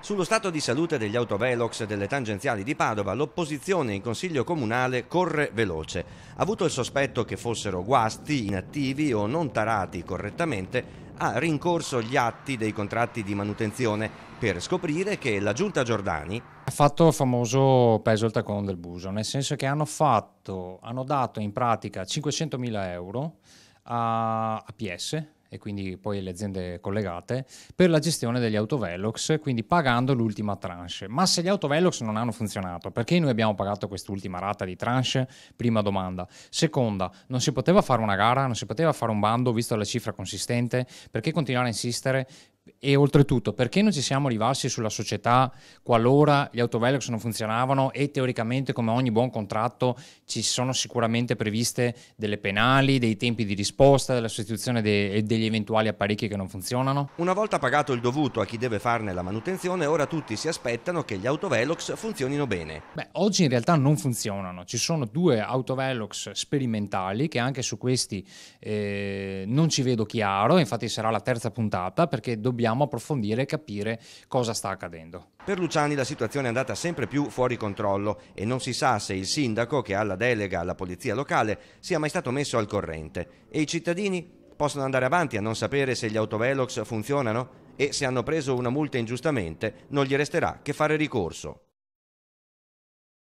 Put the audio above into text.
Sullo stato di salute degli autovelox delle tangenziali di Padova l'opposizione in consiglio comunale corre veloce. Avuto il sospetto che fossero guasti, inattivi o non tarati correttamente, ha rincorso gli atti dei contratti di manutenzione per scoprire che la giunta Giordani ha fatto il famoso peso al tacone del buso, nel senso che hanno, fatto, hanno dato in pratica 500.000 euro a, a PS e quindi poi le aziende collegate, per la gestione degli autovelox, quindi pagando l'ultima tranche. Ma se gli autovelox non hanno funzionato, perché noi abbiamo pagato quest'ultima rata di tranche? Prima domanda. Seconda, non si poteva fare una gara, non si poteva fare un bando visto la cifra consistente, perché continuare a insistere? E oltretutto, perché non ci siamo rivalsi sulla società qualora gli autovelox non funzionavano e teoricamente, come ogni buon contratto, ci sono sicuramente previste delle penali, dei tempi di risposta, della sostituzione de- degli eventuali apparecchi che non funzionano? Una volta pagato il dovuto a chi deve farne la manutenzione, ora tutti si aspettano che gli autovelox funzionino bene. Beh, oggi in realtà non funzionano. Ci sono due autovelox sperimentali che anche su questi eh, non ci vedo chiaro, infatti sarà la terza puntata perché dobbiamo dobbiamo approfondire e capire cosa sta accadendo. Per Luciani la situazione è andata sempre più fuori controllo e non si sa se il sindaco che ha la delega alla polizia locale sia mai stato messo al corrente e i cittadini possono andare avanti a non sapere se gli autovelox funzionano e se hanno preso una multa ingiustamente non gli resterà che fare ricorso.